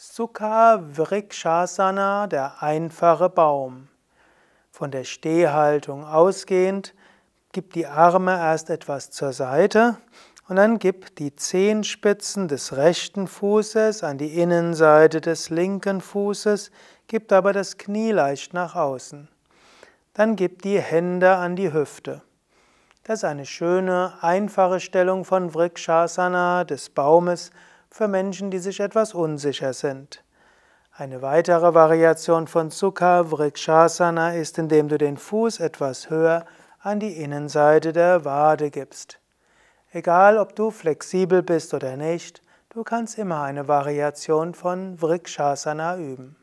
Sukha Vrikshasana, der einfache Baum. Von der Stehhaltung ausgehend, gib die Arme erst etwas zur Seite und dann gib die Zehenspitzen des rechten Fußes an die Innenseite des linken Fußes, gib aber das Knie leicht nach außen. Dann gib die Hände an die Hüfte. Das ist eine schöne, einfache Stellung von Vrikshasana, des Baumes, für Menschen, die sich etwas unsicher sind. Eine weitere Variation von Sukha Vrikshasana ist, indem du den Fuß etwas höher an die Innenseite der Wade gibst. Egal, ob du flexibel bist oder nicht, du kannst immer eine Variation von Vrikshasana üben.